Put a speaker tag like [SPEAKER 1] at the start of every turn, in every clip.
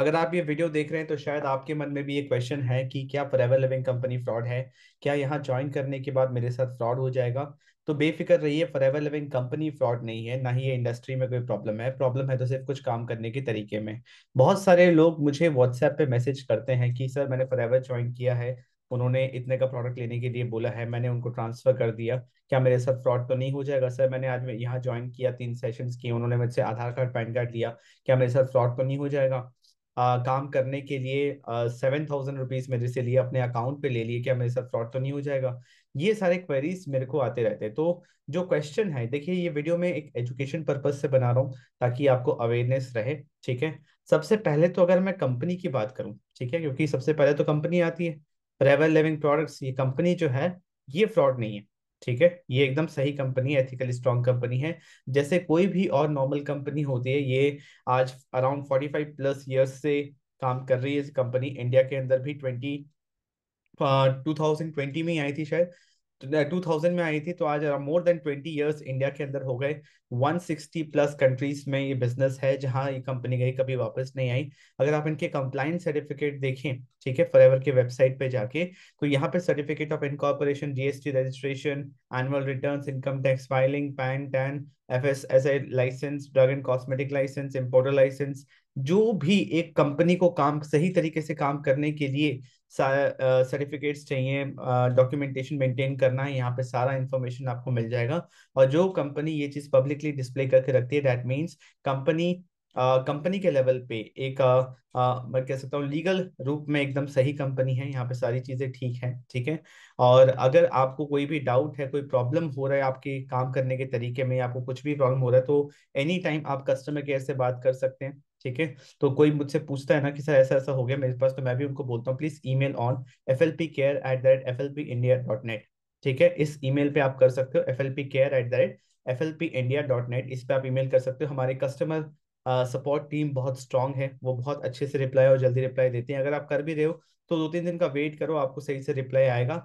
[SPEAKER 1] अगर आप ये वीडियो देख रहे हैं तो शायद आपके मन में भी ये क्वेश्चन है कि क्या फॉरएवर लिविंग कंपनी फ्रॉड है क्या यहाँ ज्वाइन करने के बाद मेरे साथ फ्रॉड हो जाएगा तो बेफिक्र रहिए फॉरएवर लिविंग कंपनी फ्रॉड नहीं है ना ही ये इंडस्ट्री में कोई प्रॉब्लम है प्रॉब्लम है तो सिर्फ कुछ काम करने के तरीके में बहुत सारे लोग मुझे व्हाट्सएप पे मैसेज करते हैं कि सर मैंने फॉरएवर ज्वाइन किया है उन्होंने इतने का प्रोडक्ट लेने के लिए बोला है मैंने उनको ट्रांसफर कर दिया क्या मेरे साथ फ्रॉड तो नहीं हो जाएगा सर मैंने आज यहाँ ज्वाइन किया तीन सेशंस किए उन्होंने मुझसे आधार कार्ड पैन कार्ड लिया क्या मेरे साथ फ्रॉड तो नहीं हो जाएगा आ, काम करने के लिए सेवन थाउजेंड रुपीज मेरे से लिए अपने अकाउंट पे ले लिए क्या मेरे साथ फ्रॉड तो नहीं हो जाएगा ये सारे क्वेरीज मेरे को आते रहते हैं तो जो क्वेश्चन है देखिए ये वीडियो में एक एजुकेशन पर्पज से बना रहा हूँ ताकि आपको अवेयरनेस रहे ठीक है सबसे पहले तो अगर मैं कंपनी की बात करूँ ठीक है क्योंकि सबसे पहले तो कंपनी आती है रेवल लिविंग प्रोडक्ट्स ये कंपनी जो है ये फ्रॉड नहीं है ठीक है ये एकदम सही कंपनी है एथिकली स्ट्रॉन्ग कंपनी है जैसे कोई भी और नॉर्मल कंपनी होती है ये आज around forty five plus years से काम कर रही है कंपनी इंडिया के अंदर भी ट्वेंटी टू थाउजेंड ट्वेंटी में आई थी शायद टू तो, थाउजेंड में आई थी तो आज more than twenty years India के अंदर हो गए 160 प्लस कंट्रीज में ये बिजनेस है जहां ये कंपनी गई कभी वापस नहीं आई अगर आप इनके कंप्लाइंस सर्टिफिकेट देखें ठीक है फॉरएवर के वेबसाइट पे जाके तो यहाँ पे certificate of incorporation GST registration annual returns income tax filing PAN TAN F S S I licence drug and cosmetic licence importer licence जो भी एक कंपनी को काम सही तरीके से काम करने के लिए सर्टिफिकेट्स चाहिए डॉक्यूमेंटेशन मेंटेन करना है यहाँ पे सारा इन्फॉर्मेशन आपको मिल जाएगा और जो कंपनी ये चीज़ पब्लिक पब्लिकली डिस्प्ले करके रखती है दैट मीन्स कंपनी कंपनी के लेवल पे एक आ, मैं कह सकता हूँ लीगल रूप में एकदम सही कंपनी है यहाँ पे सारी चीज़ें ठीक है ठीक है और अगर आपको कोई भी डाउट है कोई प्रॉब्लम हो रहा है आपके काम करने के तरीके में आपको कुछ भी प्रॉब्लम हो रहा है तो एनी टाइम आप कस्टमर केयर से बात कर सकते हैं ठीक है तो कोई मुझसे पूछता है ना कि सर ऐसा ऐसा हो गया मेरे पास तो मैं भी उनको बोलता हूँ please email on F L P care at the rate F L P India dot net ठीक है इस ईमेल पे आप कर सकते हो F L P care at the rate F L P India dot net इस पर आप ईमेल कर सकते हो हमारे कस्टमर सपोर्ट टीम बहुत स्ट्रांग है वो बहुत अच्छे से रिप्लाई और जल्दी रिप्लाई देते हैं अगर आप कर भी रहे हो तो दो तीन दिन का वेट करो आपको सही से रिप्लाई आएगा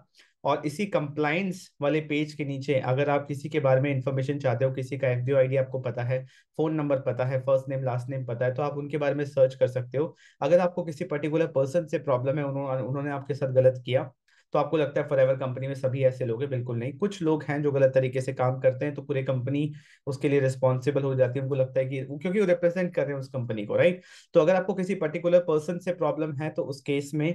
[SPEAKER 1] और इसी कंप्लाइंस वाले पेज के नीचे अगर आप किसी के बारे में इंफॉर्मेशन चाहते हो किसी का एफ डी आपको पता है फोन नंबर पता है फर्स्ट नेम लास्ट नेम पता है तो आप उनके बारे में सर्च कर सकते हो अगर आपको किसी पर्टिकुलर पर्सन से प्रॉब्लम है उन्होंने उन्होंने आपके साथ गलत किया तो आपको लगता है एवर कंपनी में सभी ऐसे लोग हैं बिल्कुल नहीं कुछ लोग हैं जो गलत तरीके से काम करते हैं तो पूरे कंपनी उसके लिए रिस्पॉन्सिबल हो जाती है उनको लगता है कि क्योंकि वो रिप्रेजेंट कर रहे हैं उस कंपनी को राइट तो अगर आपको किसी पर्टिकुलर पर्सन से प्रॉब्लम है तो उस केस में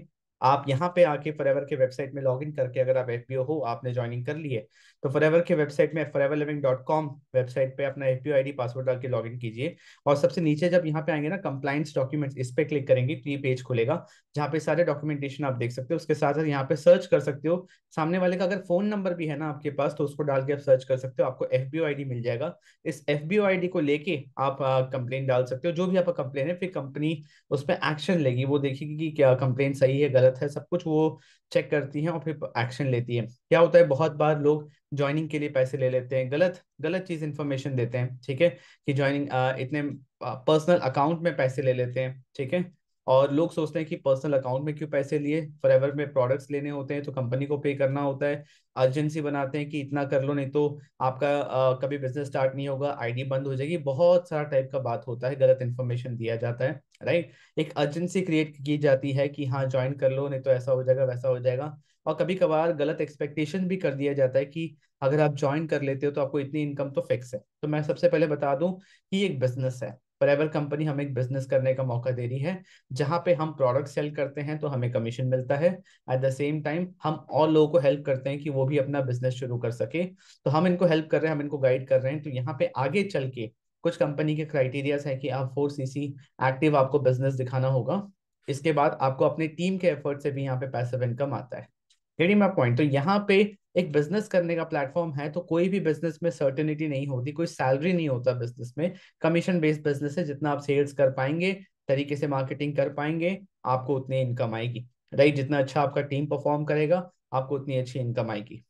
[SPEAKER 1] आप यहाँ पे आके एवर के वेबसाइट में लॉग करके अगर आप एफ हो आपने ज्वाइनिंग कर ली है तो एवर के वेबसाइट में कॉम वेबसाइट पे अपना एफ पी पासवर्ड डाल के लॉग कीजिए और सबसे नीचे जब यहाँ पे आएंगे ना कंप्लाइंस डॉक्यूमेंट्स इस पे क्लिक करेंगे तो ये पेज खुलेगा जहाँ पे सारे डॉक्यूमेंटेशन आप देख सकते हो उसके साथ साथ यहाँ पे सर्च कर सकते हो सामने वाले का अगर फोन नंबर भी है ना आपके पास तो उसको डाल के आप सर्च कर सकते हो आपको एफ बी मिल जाएगा इस एफ बी को लेके आप कंप्लेन डाल सकते हो जो भी आपका कंप्लेन है फिर कंपनी उस पर एक्शन लेगी वो देखेगी कि क्या कंप्लेन सही है गलत गलत है सब कुछ वो चेक करती है और फिर एक्शन लेती है क्या होता है बहुत बार लोग ज्वाइनिंग के लिए पैसे ले लेते हैं गलत गलत चीज़ इन्फॉर्मेशन देते हैं ठीक है कि ज्वाइनिंग इतने पर्सनल अकाउंट में पैसे ले लेते हैं ठीक है और लोग सोचते हैं कि पर्सनल अकाउंट में क्यों पैसे लिए फॉर में प्रोडक्ट्स लेने होते हैं तो कंपनी को पे करना होता है अर्जेंसी बनाते हैं कि इतना कर लो नहीं तो आपका आ, कभी बिजनेस स्टार्ट नहीं होगा आईडी बंद हो जाएगी बहुत सारा टाइप का बात होता है गलत इन्फॉर्मेशन दिया जाता है राइट एक अर्जेंसी क्रिएट की जाती है कि हाँ ज्वाइन कर लो नहीं तो ऐसा हो जाएगा वैसा हो जाएगा और कभी कभार गलत एक्सपेक्टेशन भी कर दिया जाता है कि अगर आप ज्वाइन कर लेते हो तो आपको इतनी इनकम तो फिक्स है तो मैं सबसे पहले बता दूं कि एक बिजनेस है फॉर कंपनी हमें एक बिजनेस करने का मौका दे रही है जहाँ पे हम प्रोडक्ट सेल करते हैं तो हमें कमीशन मिलता है एट द सेम टाइम हम और लोगों को हेल्प करते हैं कि वो भी अपना बिजनेस शुरू कर सके तो हम इनको हेल्प कर रहे हैं हम इनको गाइड कर रहे हैं तो यहाँ पे आगे चल के कुछ कंपनी के क्राइटेरियाज है कि आप फोर सीसी एक्टिव आपको बिजनेस दिखाना होगा इसके बाद आपको अपने टीम के एफर्ट से भी यहाँ पे पैसिव इनकम आता है मैं पॉइंट तो यहाँ पे एक बिजनेस करने का प्लेटफॉर्म है तो कोई भी बिजनेस में सर्टेनिटी नहीं होती कोई सैलरी नहीं होता बिजनेस में कमीशन बेस्ड बिजनेस है जितना आप सेल्स कर पाएंगे तरीके से मार्केटिंग कर पाएंगे आपको उतनी इनकम आएगी राइट जितना अच्छा आपका टीम परफॉर्म करेगा आपको उतनी अच्छी इनकम आएगी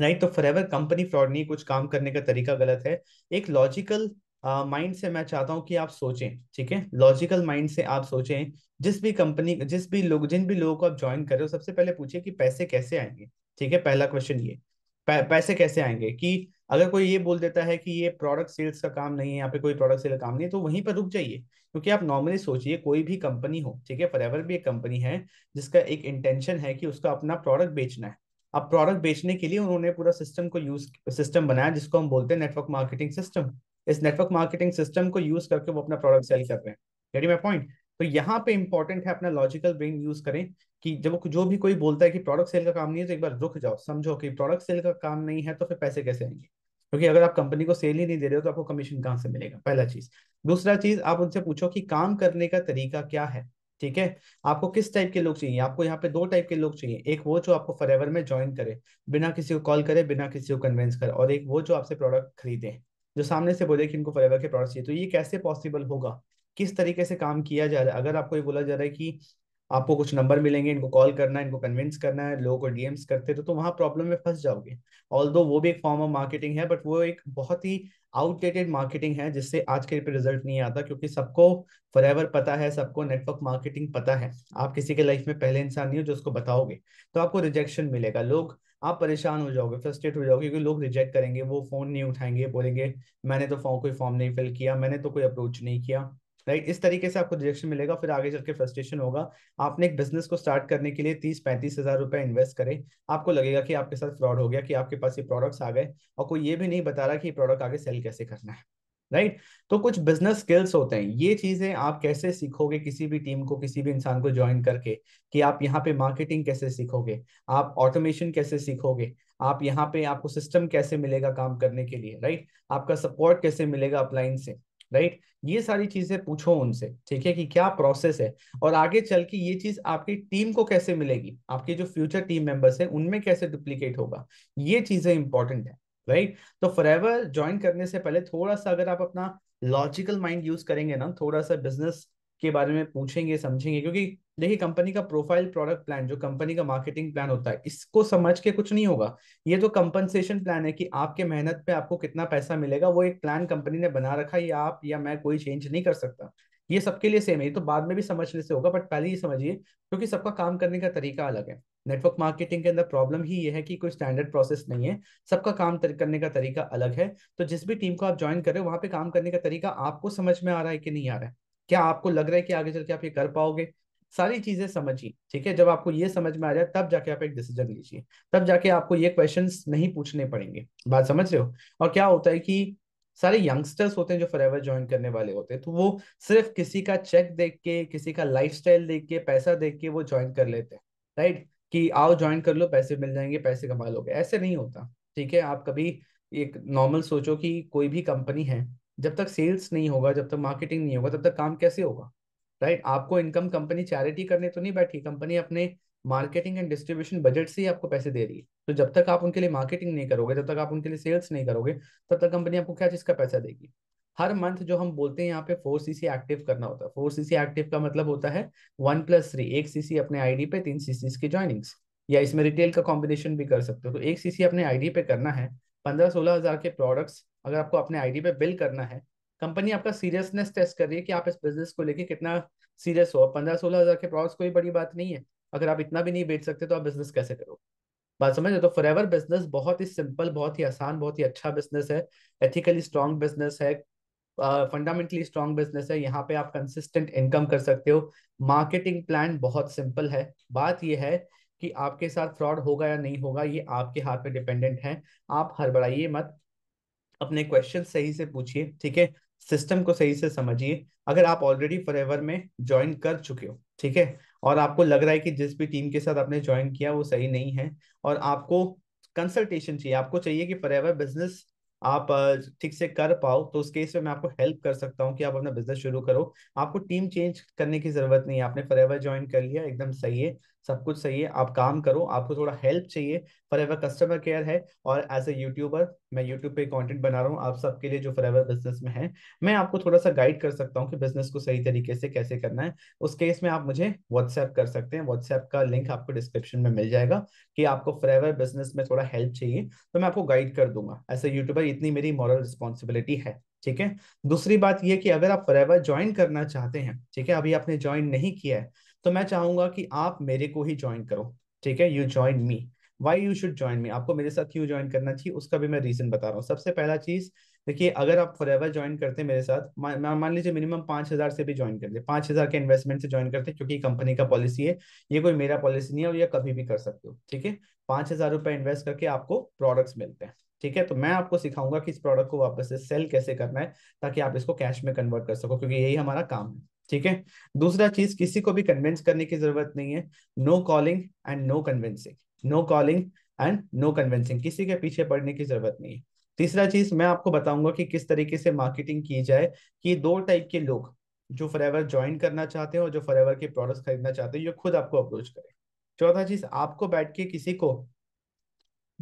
[SPEAKER 1] राइट तो फॉर कंपनी फ्रॉड नहीं कुछ काम करने का तरीका गलत है एक लॉजिकल माइंड uh, से मैं चाहता हूँ कि आप सोचें ठीक है लॉजिकल माइंड से आप सोचें जिस भी कंपनी जिस भी लोग जिन भी लोगों को आप ज्वाइन कर रहे हो सबसे पहले पूछिए कि पैसे कैसे आएंगे ठीक है पहला क्वेश्चन ये पैसे कैसे आएंगे कि अगर कोई ये बोल देता है कि ये प्रोडक्ट सेल्स का काम नहीं है यहाँ पे कोई प्रोडक्ट सेल का काम नहीं है तो वहीं पर रुक जाइए क्योंकि आप नॉर्मली सोचिए कोई भी कंपनी हो ठीक है फॉर भी एक कंपनी है जिसका एक इंटेंशन है कि उसका अपना प्रोडक्ट बेचना है अब प्रोडक्ट बेचने के लिए उन्होंने पूरा सिस्टम को यूज सिस्टम बनाया जिसको हम बोलते हैं नेटवर्क मार्केटिंग सिस्टम इस नेटवर्क मार्केटिंग सिस्टम को यूज करके वो अपना प्रोडक्ट सेल कर रहे हैं माई पॉइंट तो यहाँ पे इंपॉर्टेंट है अपना लॉजिकल ब्रेन यूज करें कि जब जो भी कोई बोलता है कि प्रोडक्ट सेल का काम नहीं है तो एक बार रुक जाओ समझो कि प्रोडक्ट सेल का काम नहीं है तो फिर पैसे कैसे आएंगे क्योंकि अगर आप कंपनी को सेल ही नहीं दे रहे हो तो आपको कमीशन कहाँ से मिलेगा पहला चीज दूसरा चीज आप उनसे पूछो कि काम करने का तरीका क्या है ठीक है आपको किस टाइप के लोग चाहिए आपको यहाँ पे दो टाइप के लोग चाहिए एक वो जो आपको फॉरएवर में ज्वाइन करे बिना किसी को कॉल करे बिना किसी को कन्वेंस करे और एक वो जो आपसे प्रोडक्ट खरीदे जो सामने से बोले कि इनको फॉर के प्रोडक्ट चाहिए तो ये कैसे पॉसिबल होगा किस तरीके से काम किया जा रहा है अगर आपको ये बोला जा रहा है कि आपको कुछ नंबर मिलेंगे इनको कॉल करना है इनको कन्विंस करना है लोगों को डीएम्स करते तो, तो वहां प्रॉब्लम में फंस जाओगे ऑल वो भी एक फॉर्म ऑफ मार्केटिंग है बट वो एक बहुत ही आउटडेटेड मार्केटिंग है जिससे आज के पे रिजल्ट नहीं आता क्योंकि सबको फॉर पता है सबको नेटवर्क मार्केटिंग पता है आप किसी के लाइफ में पहले इंसान नहीं हो जो उसको बताओगे तो आपको रिजेक्शन मिलेगा लोग आप परेशान हो जाओगे फ्रस्ट्रेट हो जाओगे क्योंकि लोग रिजेक्ट करेंगे वो फोन नहीं उठाएंगे बोलेंगे मैंने तो फॉर्म कोई फॉर्म नहीं फिल किया मैंने तो कोई अप्रोच नहीं किया राइट इस तरीके से आपको रिजेक्शन मिलेगा फिर आगे चल के फ्रस्ट्रेशन होगा आपने एक बिजनेस को स्टार्ट करने के लिए तीस पैंतीस हजार रुपए इन्वेस्ट करें आपको लगेगा कि आपके साथ फ्रॉड हो गया कि आपके पास ये प्रोडक्ट्स आ गए और कोई ये भी नहीं बता रहा कि ये प्रोडक्ट आगे सेल कैसे करना है राइट right? तो कुछ बिजनेस स्किल्स होते हैं ये चीजें आप कैसे सीखोगे किसी भी टीम को किसी भी इंसान को ज्वाइन करके कि आप यहाँ पे मार्केटिंग कैसे सीखोगे आप ऑटोमेशन कैसे सीखोगे आप यहाँ पे आपको सिस्टम कैसे मिलेगा काम करने के लिए राइट right? आपका सपोर्ट कैसे मिलेगा अपलाइन से राइट ये सारी चीजें पूछो उनसे ठीक है कि क्या प्रोसेस है और आगे चल के ये चीज आपकी टीम को कैसे मिलेगी आपके जो फ्यूचर टीम मेंबर्स हैं उनमें कैसे डुप्लीकेट होगा ये चीजें इंपॉर्टेंट है राइट तो फॉर ज्वाइन करने से पहले थोड़ा सा अगर आप अपना लॉजिकल माइंड यूज करेंगे ना थोड़ा सा बिजनेस के बारे में पूछेंगे समझेंगे क्योंकि देखिए कंपनी का प्रोफाइल प्रोडक्ट प्लान जो कंपनी का मार्केटिंग प्लान होता है इसको समझ के कुछ नहीं होगा ये तो कंपनसेशन प्लान है कि आपके मेहनत पे आपको कितना पैसा मिलेगा वो एक प्लान कंपनी ने बना रखा है या आप या मैं कोई चेंज नहीं कर सकता ये सबके लिए सेम है ये तो बाद में भी समझने से होगा बट पहले ही समझिए क्योंकि सबका काम करने का तरीका अलग है नेटवर्क मार्केटिंग के अंदर प्रॉब्लम ही ये है कि कोई स्टैंडर्ड प्रोसेस नहीं है सबका काम करने का तरीका अलग है तो जिस भी टीम को आप ज्वाइन कर रहे हो पे काम करने का तरीका आपको समझ में आ रहा है कि नहीं आ रहा है क्या आपको लग रहा है कि आगे चल के आप ये कर पाओगे सारी चीजें समझिए ठीक है जब आपको ये समझ में आ जाए तब जाके आप एक डिसीजन लीजिए तब जाके आपको ये क्वेश्चन नहीं पूछने पड़ेंगे बात समझ रहे हो और क्या होता है कि सारे यंगस्टर्स होते हैं जो फॉर एवर ज्वाइन करने वाले होते हैं तो वो सिर्फ किसी का चेक देख के किसी का लाइफ देख के पैसा देख के वो ज्वाइन कर लेते हैं राइट कि आओ ज्वाइन कर लो पैसे मिल जाएंगे पैसे कमा लोगे ऐसे नहीं होता ठीक है आप कभी एक नॉर्मल सोचो कि कोई भी कंपनी है जब तक सेल्स नहीं होगा जब तक मार्केटिंग नहीं होगा तब तक काम कैसे होगा राइट आपको इनकम कंपनी चैरिटी करने तो नहीं बैठी कंपनी अपने मार्केटिंग एंड डिस्ट्रीब्यूशन बजट से ही आपको पैसे दे रही है तो जब तक आप उनके लिए मार्केटिंग नहीं करोगे जब तक आप उनके लिए सेल्स नहीं करोगे तब तक कंपनी आपको क्या चीज़ का पैसा देगी हर मंथ जो हम बोलते हैं यहाँ पे फोर सीसी एक्टिव करना होता है फोर सीसी एक्टिव का मतलब होता है वन प्लस थ्री एक सीसी अपने आईडी पे तीन सीसी की ज्वाइनिंग्स या इसमें रिटेल का कॉम्बिनेशन भी कर सकते हो तो एक सीसी अपने आईडी पे करना है पंद्रह सोलह हजार के प्रोडक्ट्स अगर आपको अपने आईडी पे बिल करना है कंपनी आपका सीरियसनेस टेस्ट कर रही है कि आप इस बिजनेस को लेके कितना सीरियस हो पंद्रह सोलह हज़ार के प्रॉस कोई बड़ी बात नहीं है अगर आप इतना भी नहीं बेच सकते तो आप बिजनेस कैसे करो बात समझ रहे तो फॉरएवर बिजनेस बहुत ही सिंपल बहुत ही आसान बहुत ही अच्छा बिजनेस है एथिकली स्ट्रॉन्ग बिजनेस है फंडामेंटली स्ट्रॉन्ग बिजनेस है यहाँ पे आप कंसिस्टेंट इनकम कर सकते हो मार्केटिंग प्लान बहुत सिंपल है बात यह है कि आपके साथ फ्रॉड होगा या नहीं होगा ये आपके हाथ पे डिपेंडेंट है आप हड़बड़ाइए मत अपने क्वेश्चन सही से पूछिए ठीक है सिस्टम को सही से समझिए अगर आप ऑलरेडी फॉर में ज्वाइन कर चुके हो ठीक है और आपको लग रहा है कि जिस भी टीम के साथ आपने ज्वाइन किया वो सही नहीं है और आपको कंसल्टेशन चाहिए आपको चाहिए कि फॉर बिजनेस आप ठीक से कर पाओ तो उस केस में मैं आपको हेल्प कर सकता हूँ कि आप अपना बिजनेस शुरू करो आपको टीम चेंज करने की जरूरत नहीं है आपने फॉर ज्वाइन कर लिया एकदम सही है सब कुछ सही है आप काम करो आपको थोड़ा हेल्प चाहिए फॉर कस्टमर केयर है और एज ए यूट्यूबर मैं YouTube पे कंटेंट बना रहा हूँ आप सबके लिए जो फॉर बिजनेस में है मैं आपको थोड़ा सा गाइड कर सकता हूँ कि बिजनेस को सही तरीके से कैसे करना है उस केस में आप मुझे व्हाट्सएप कर सकते हैं व्हाट्सएप का लिंक आपको डिस्क्रिप्शन में मिल जाएगा कि आपको फॉर बिजनेस में थोड़ा हेल्प चाहिए तो मैं आपको गाइड कर दूंगा ऐसे यूट्यूबर इतनी मेरी मॉरल रिस्पॉन्सिबिलिटी है ठीक है दूसरी बात यह कि अगर आप फॉर ज्वाइन करना चाहते हैं ठीक है अभी आपने ज्वाइन नहीं किया है तो मैं चाहूंगा कि आप मेरे को ही ज्वाइन करो ठीक है you join me why you should join me आपको मेरे साथ क्यों ज्वाइन करना चाहिए उसका भी मैं रीजन बता रहा हूँ सबसे पहला चीज देखिए अगर आप फॉर एवर ज्वाइन करते हैं मेरे साथ मान लीजिए मिनिमम पांच हजार से भी ज्वाइन करते हैं पांच हजार के इन्वेस्टमेंट से ज्वाइन करते हैं क्योंकि कंपनी का पॉलिसी है ये कोई मेरा पॉलिसी नहीं है और ये कभी भी कर सकते हो ठीक है पांच हजार रुपए इन्वेस्ट करके आपको प्रोडक्ट्स मिलते हैं ठीक है तो मैं आपको सिखाऊंगा कि इस प्रोडक्ट को वापस से सेल कैसे करना है ताकि आप इसको कैश में कन्वर्ट कर सको क्योंकि यही हमारा काम है ठीक है दूसरा चीज किसी को भी कन्विंस करने की जरूरत नहीं है no calling and no convincing no calling and no convincing किसी के पीछे पड़ने की जरूरत नहीं है तीसरा चीज मैं आपको बताऊंगा कि किस तरीके से मार्केटिंग की जाए कि दो टाइप के लोग जो फॉर ज्वाइन करना चाहते हैं और जो फॉर के प्रोडक्ट खरीदना चाहते हैं ये खुद आपको अप्रोच करें चौथा चीज आपको बैठ के किसी को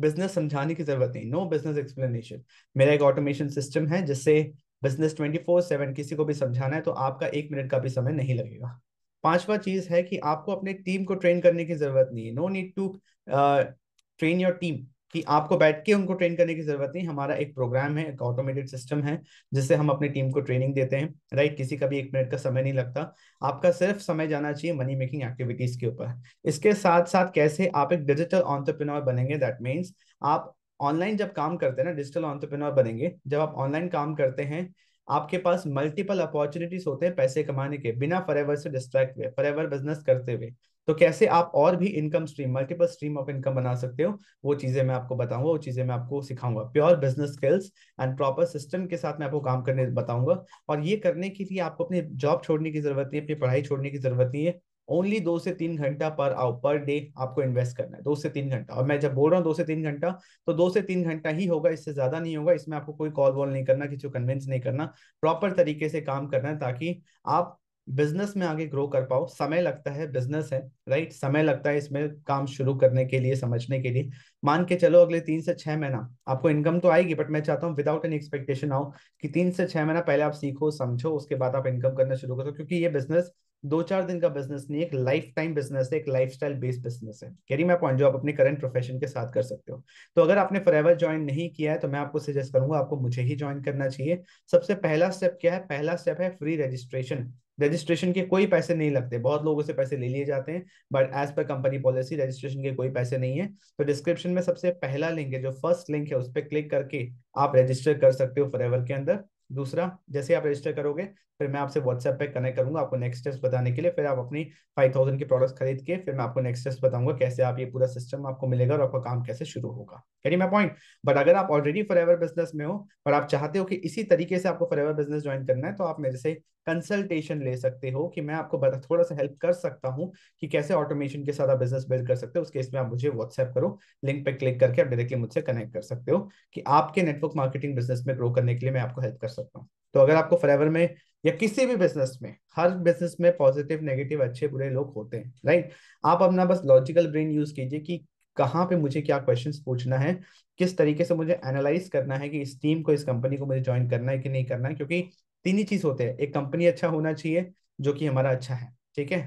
[SPEAKER 1] बिजनेस समझाने की जरूरत नहीं नो बिजनेस एक्सप्लेनेशन मेरा एक ऑटोमेशन सिस्टम है जिससे बिजनेस ट्वेंटी फोर सेवन किसी को भी समझाना है तो आपका एक मिनट का भी समय नहीं लगेगा पांचवा चीज है कि आपको अपने टीम को ट्रेन करने की जरूरत नहीं है no need to train your team कि आपको बैठ के उनको ट्रेन करने की जरूरत नहीं हमारा एक प्रोग्राम है एक ऑटोमेटेड सिस्टम है जिससे हम अपने टीम को ट्रेनिंग देते हैं राइट right? किसी का भी एक मिनट का समय नहीं लगता आपका सिर्फ समय जाना चाहिए मनी मेकिंग एक्टिविटीज के ऊपर इसके साथ साथ कैसे आप एक डिजिटल ऑन्टरप्रिनोर बनेंगे दैट मीन्स आप ऑनलाइन जब काम करते हैं ना डिजिटल ऑन्टरप्रिनोर बनेंगे जब आप ऑनलाइन काम करते हैं आपके पास मल्टीपल अपॉर्चुनिटीज होते हैं पैसे कमाने के बिना फॉरएवर से डिस्ट्रैक्ट हुए फॉरएवर बिजनेस करते हुए तो कैसे आप और भी income stream multiple stream of income बना सकते हो वो चीजें मैं आपको बताऊंगा वो चीजें मैं आपको सिखाऊंगा pure business skills and proper system के साथ मैं आपको काम करने बताऊंगा और ये करने के लिए आपको अपनी जॉब छोड़ने की जरूरत नहीं है अपनी पढ़ाई छोड़ने की जरूरत नहीं है ओनली दो से तीन घंटा पर आवर पर डे आपको इन्वेस्ट करना है दो से तीन घंटा और मैं जब बोल रहा हूँ दो से तीन घंटा तो दो से तीन घंटा ही होगा इससे ज्यादा नहीं होगा इसमें आपको कोई कॉल वॉल नहीं करना किसी को कन्विंस नहीं करना प्रॉपर तरीके से काम करना है ताकि आप बिजनेस में आगे ग्रो कर पाओ समय लगता है बिजनेस है राइट समय लगता है इसमें काम शुरू करने के लिए समझने के लिए मान के चलो अगले तीन से छह महीना आपको इनकम तो आएगी बट मैं चाहता हूँ विदाउट एनी एक्सपेक्टेशन आओ कि तीन से छह महीना पहले आप सीखो समझो उसके बाद आप इनकम करना शुरू करो क्योंकि ये बिजनेस दो चार दिन का बिजनेस नहीं एक लाइफ टाइम बिजनेस है एक लाइफ स्टाइल बेस्ड बिजनेस है कैरी मैं पॉइंट जो आप अपने करंट प्रोफेशन के साथ कर सकते हो तो अगर आपने फॉर ज्वाइन नहीं किया है तो मैं आपको सजेस्ट करूंगा आपको मुझे ही ज्वाइन करना चाहिए सबसे पहला स्टेप क्या है पहला स्टेप है फ्री रजिस्ट्रेशन रजिस्ट्रेशन के कोई पैसे नहीं लगते बहुत लोगों से पैसे ले लिए जाते हैं but as per company policy registration के कोई पैसे नहीं है तो डिस्क्रिप्शन में सबसे पहला लिंक है जो फर्स्ट लिंक है उस पर क्लिक करके आप रजिस्टर कर सकते हो फॉर के अंदर दूसरा जैसे आप रजिस्टर करोगे फिर मैं आपसे व्हाट्सएप पे कनेक्ट करूंगा आपको नेक्स्ट स्टेप्स बताने के लिए फिर आप अपनी फाइव थाउजेंड के प्रोडक्ट्स खरीद के फिर मैं आपको नेक्स्ट स्टेप्स बताऊंगा कैसे आप ये पूरा सिस्टम आपको मिलेगा और आपका काम कैसे शुरू होगा कैटी माई पॉइंट बट अगर आप ऑलरेडी फॉर एवर बिजनेस में हो और आप चाहते हो कि इसी तरीके से आपको फॉर एवर बिजनेस ज्वाइन करना है तो आप मेरे से कंसल्टेशन ले सकते हो कि मैं आपको थोड़ा सा हेल्प कर सकता हूँ कि कैसे ऑटोमेशन के साथ आप बिजनेस बिल्ड कर सकते हो उस केस में आप मुझे व्हाट्सएप करो लिंक पे क्लिक करके आप डायरेक्टली मुझसे कनेक्ट कर सकते हो कि आपके नेटवर्क मार्केटिंग बिजनेस में ग्रो करने के लिए मैं आपको हेल्प कर सकता हूँ तो अगर आपको फ्लेवर में या किसी भी बिजनेस में हर बिजनेस में पॉजिटिव नेगेटिव अच्छे बुरे लोग होते हैं राइट आप अपना बस लॉजिकल ब्रेन यूज कीजिए कि कहाँ पे मुझे क्या क्वेश्चन पूछना है किस तरीके से मुझे एनालाइज करना है कि इस टीम को इस कंपनी को मुझे ज्वाइन करना है कि नहीं करना है क्योंकि तीन ही चीज होते हैं एक कंपनी अच्छा होना चाहिए जो कि हमारा अच्छा है ठीक है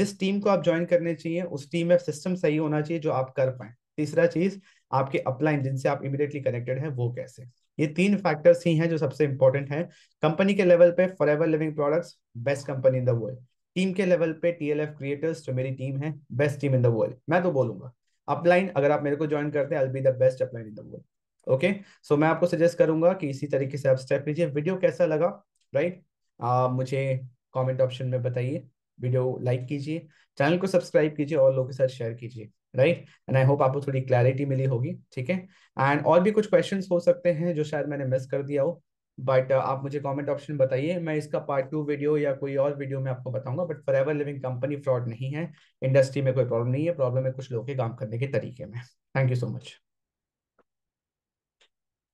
[SPEAKER 1] जिस टीम को आप ज्वाइन करने चाहिए उस टीम में सिस्टम सही होना चाहिए जो आप कर पाए तीसरा चीज आपके अपलाइन जिनसे आप इमिडिएटली कनेक्टेड है वो कैसे ये तीन फैक्टर्स ही हैं जो सबसे इंपॉर्टेंट हैं कंपनी के लेवल पे Forever Living Products best company in the world team के लेवल पे टीएलएफ क्रिएटर्स जो मेरी टीम है best team in the world मैं तो बोलूंगा अपलाइन अगर आप मेरे को ज्वाइन करते हैं be the best upline in the world okay so मैं आपको सजेस्ट करूंगा कि इसी तरीके से आप स्टेप लीजिए वीडियो कैसा लगा राइट right? मुझे कॉमेंट ऑप्शन में बताइए वीडियो लाइक कीजिए चैनल को सब्सक्राइब कीजिए और लोगों के साथ शेयर कीजिए राइट एंड आई होप आपको थोड़ी क्लैरिटी मिली होगी ठीक है एंड और भी कुछ क्वेश्चंस हो सकते हैं जो शायद मैंने मिस कर दिया हो बट uh, आप मुझे कमेंट ऑप्शन बताइए मैं इसका पार्ट टू वीडियो या कोई और वीडियो में आपको बताऊंगा but Forever Living company fraud नहीं है इंडस्ट्री में कोई प्रॉब्लम नहीं है प्रॉब्लम है कुछ लोगों के काम करने के तरीके में थैंक यू सो मच